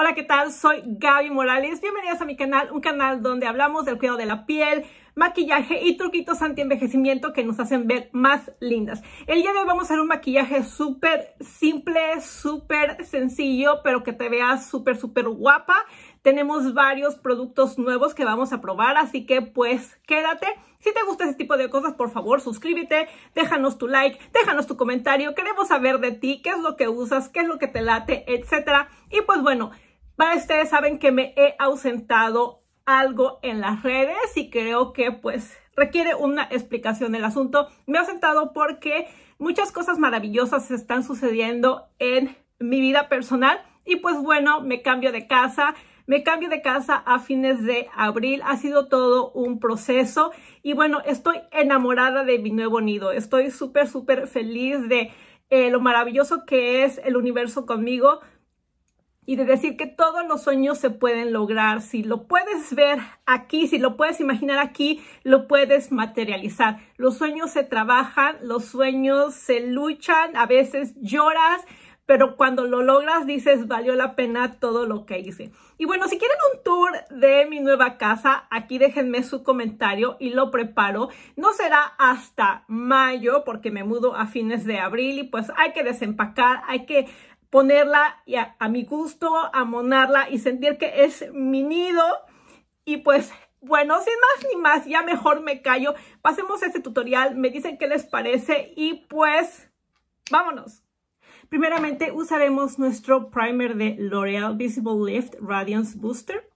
Hola, ¿qué tal? Soy Gaby Morales. Bienvenidos a mi canal, un canal donde hablamos del cuidado de la piel, maquillaje y truquitos anti-envejecimiento que nos hacen ver más lindas. El día de hoy vamos a hacer un maquillaje súper simple, súper sencillo, pero que te veas súper, súper guapa. Tenemos varios productos nuevos que vamos a probar, así que pues quédate. Si te gusta ese tipo de cosas, por favor, suscríbete, déjanos tu like, déjanos tu comentario. Queremos saber de ti, qué es lo que usas, qué es lo que te late, etcétera. Y pues bueno, para ustedes saben que me he ausentado algo en las redes y creo que pues requiere una explicación del asunto. Me he ausentado porque muchas cosas maravillosas están sucediendo en mi vida personal y pues bueno, me cambio de casa. Me cambio de casa a fines de abril. Ha sido todo un proceso y bueno, estoy enamorada de mi nuevo nido. Estoy súper, súper feliz de eh, lo maravilloso que es el universo conmigo y de decir que todos los sueños se pueden lograr. Si lo puedes ver aquí, si lo puedes imaginar aquí, lo puedes materializar. Los sueños se trabajan, los sueños se luchan, a veces lloras, pero cuando lo logras dices, valió la pena todo lo que hice. Y bueno, si quieren un tour de mi nueva casa, aquí déjenme su comentario y lo preparo. No será hasta mayo porque me mudo a fines de abril y pues hay que desempacar, hay que ponerla a, a mi gusto, amonarla y sentir que es mi nido. Y pues bueno, sin más ni más, ya mejor me callo. Pasemos este tutorial, me dicen qué les parece y pues vámonos. Primeramente usaremos nuestro primer de L'Oreal Visible Lift Radiance Booster.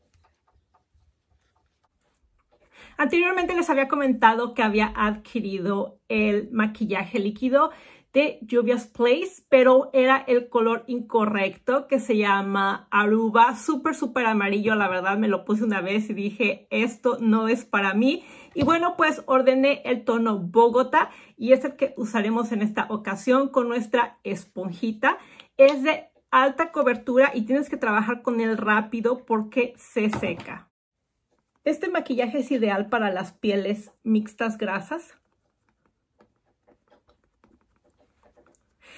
Anteriormente les había comentado que había adquirido el maquillaje líquido de Juvia's Place, pero era el color incorrecto que se llama Aruba, súper, súper amarillo, la verdad me lo puse una vez y dije, esto no es para mí. Y bueno, pues ordené el tono Bogotá y es el que usaremos en esta ocasión con nuestra esponjita. Es de alta cobertura y tienes que trabajar con él rápido porque se seca. Este maquillaje es ideal para las pieles mixtas grasas,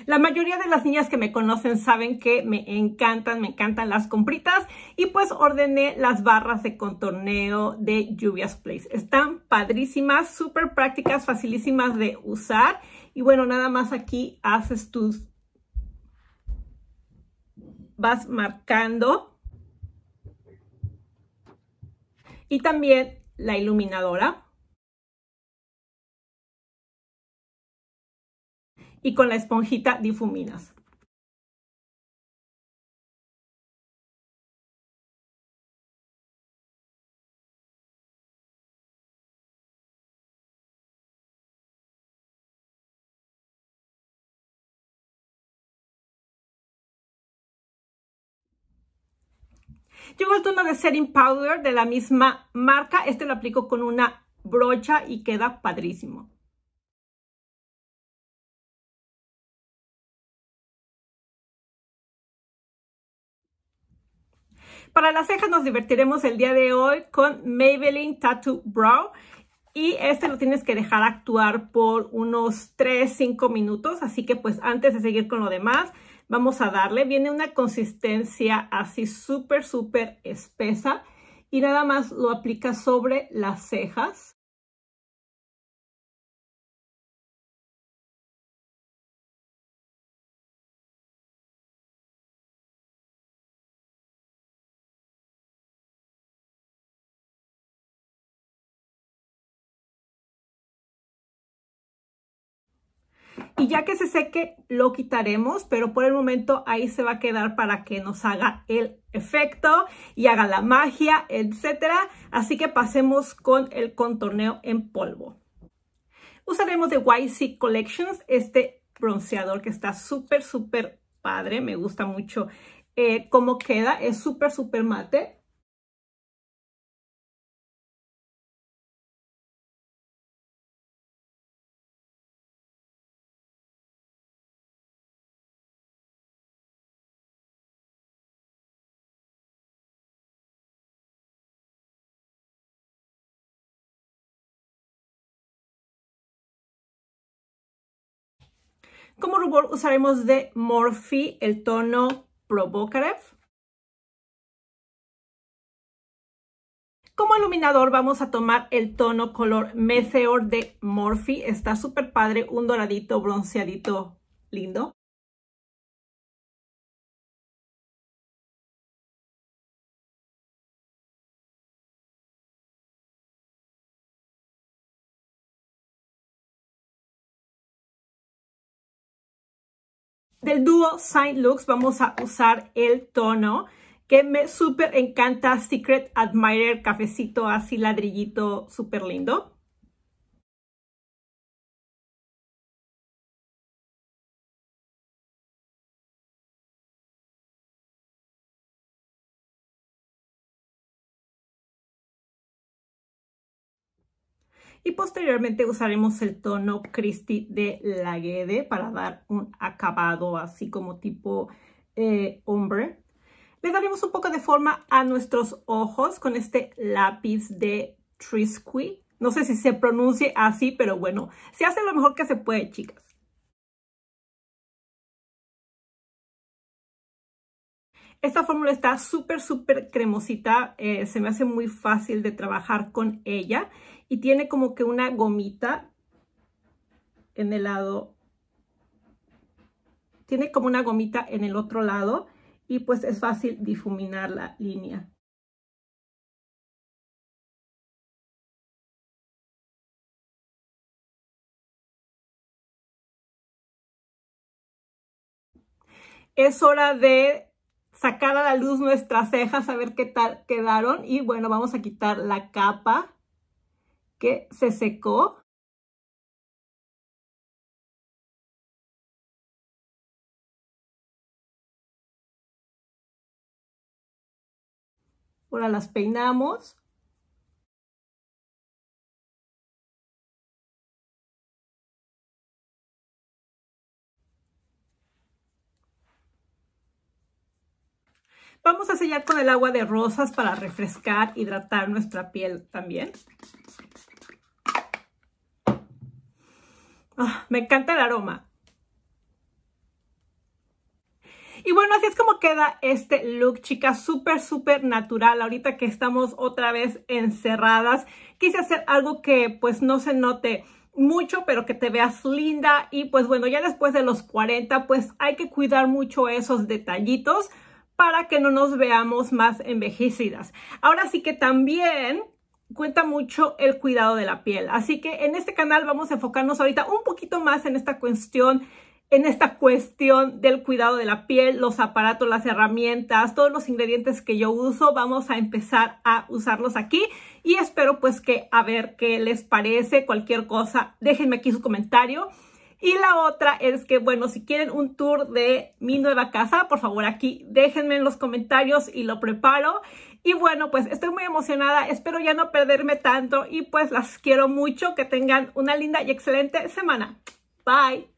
La mayoría de las niñas que me conocen saben que me encantan, me encantan las compritas y pues ordené las barras de contorneo de Lluvias Place. Están padrísimas, súper prácticas, facilísimas de usar y bueno, nada más aquí haces tus... vas marcando y también la iluminadora y con la esponjita difuminas. Llevo el tono de Setting Powder de la misma marca. Este lo aplico con una brocha y queda padrísimo. Para las cejas nos divertiremos el día de hoy con Maybelline Tattoo Brow. Y este lo tienes que dejar actuar por unos 3-5 minutos. Así que pues antes de seguir con lo demás, vamos a darle. Viene una consistencia así súper, súper espesa. Y nada más lo aplicas sobre las cejas. Y ya que se seque, lo quitaremos, pero por el momento ahí se va a quedar para que nos haga el efecto y haga la magia, etcétera. Así que pasemos con el contorneo en polvo. Usaremos de YC Collections este bronceador que está súper, súper padre. Me gusta mucho eh, cómo queda. Es súper, súper mate. Como rubor usaremos de Morphe el tono Provocative. Como iluminador vamos a tomar el tono color Meteor de Morphe. Está súper padre, un doradito bronceadito lindo. del dúo Saint looks vamos a usar el tono que me súper encanta, Secret Admirer, cafecito así ladrillito, súper lindo. y posteriormente usaremos el tono Christie de la para dar un acabado así como tipo hombre. Eh, Le daremos un poco de forma a nuestros ojos con este lápiz de Trisqui. No sé si se pronuncie así, pero bueno, se hace lo mejor que se puede, chicas. Esta fórmula está súper, súper cremosita. Eh, se me hace muy fácil de trabajar con ella. Y tiene como que una gomita en el lado. Tiene como una gomita en el otro lado. Y pues es fácil difuminar la línea. es hora de sacar a la luz nuestras cejas, a ver qué tal quedaron. Y bueno, vamos a quitar la capa que se secó. Ahora las peinamos. Vamos a sellar con el agua de rosas para refrescar, hidratar nuestra piel también. Ah, me encanta el aroma. Y bueno, así es como queda este look, chicas, súper, súper natural. Ahorita que estamos otra vez encerradas, quise hacer algo que pues no se note mucho, pero que te veas linda. Y pues bueno, ya después de los 40, pues hay que cuidar mucho esos detallitos para que no nos veamos más envejecidas. Ahora sí que también cuenta mucho el cuidado de la piel. Así que en este canal vamos a enfocarnos ahorita un poquito más en esta cuestión en esta cuestión del cuidado de la piel, los aparatos, las herramientas, todos los ingredientes que yo uso, vamos a empezar a usarlos aquí y espero pues que a ver qué les parece, cualquier cosa, déjenme aquí su comentario. Y la otra es que, bueno, si quieren un tour de mi nueva casa, por favor aquí déjenme en los comentarios y lo preparo. Y bueno, pues estoy muy emocionada, espero ya no perderme tanto y pues las quiero mucho, que tengan una linda y excelente semana. Bye.